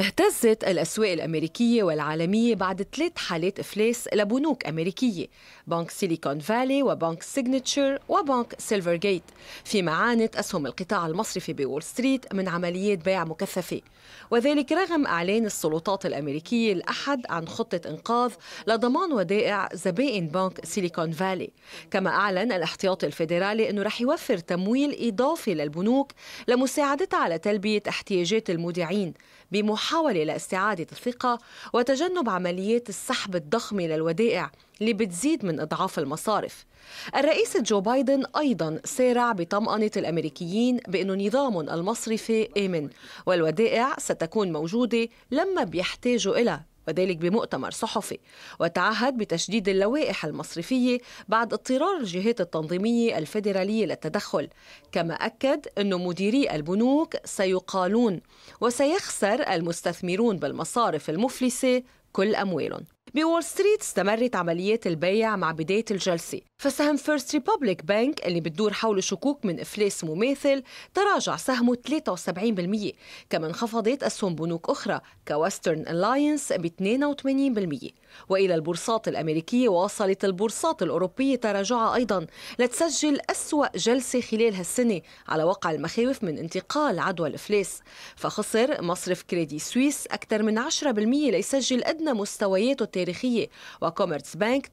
اهتزت الأسواق الأمريكية والعالمية بعد ثلاث حالات إفلاس لبنوك أمريكية بنك سيليكون فالي وبنك سيجنتشر وبنك سيلفر جيت فيما عانت أسهم القطاع المصرفي بول ستريت من عمليات بيع مكثفة وذلك رغم أعلان السلطات الأمريكية الأحد عن خطة إنقاذ لضمان ودائع زبائن بنك سيليكون فالي كما أعلن الاحتياطي الفيدرالي أنه رح يوفر تمويل إضافي للبنوك لمساعدتها على تلبية احتياجات المودعين بمحا محاولة لاستعادة الثقة وتجنب عمليات السحب الضخمة للودائع اللي بتزيد من إضعاف المصارف الرئيس جو بايدن أيضا سارع بطمأنة الأمريكيين بأن نظام المصرفي آمن والودائع ستكون موجودة لما بيحتاجوا إلى وذلك بمؤتمر صحفي وتعهد بتشديد اللوائح المصرفية بعد اضطرار الجهات التنظيمية الفيدرالية للتدخل كما أكد أن مديري البنوك سيقالون وسيخسر المستثمرون بالمصارف المفلسة كل أموالهم بول ستريت استمرت عمليات البيع مع بداية الجلسة فسهم فيرست ريبوبليك بانك اللي بتدور حول شكوك من إفلاس مماثل تراجع سهمه 73% كما انخفضت أسهم بنوك أخرى كوسترن ألاينس ب 82% وإلى البورصات الأمريكية واصلت البورصات الأوروبية تراجعها أيضا لتسجل أسوأ جلسة خلال هالسنة على وقع المخاوف من انتقال عدوى الإفلاس فخسر مصرف كريدي سويس أكثر من 10% ليسجل أدنى مستوياته التاريخية وكوميرس بانك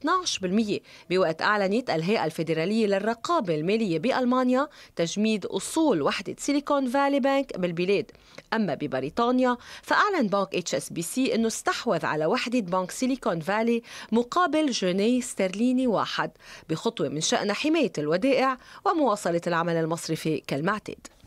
12% بوقت أعلنت الهيئة الفيدرالية للرقابة المالية بألمانيا تجميد أصول وحدة سيليكون فالي بانك بالبلاد أما ببريطانيا فأعلن بنك اتش اس بي سي أنه استحوذ على وحدة بنك سيليكون فالي مقابل جنيه استرليني واحد بخطوة من شأن حماية الودائع ومواصلة العمل المصرفي كالمعتاد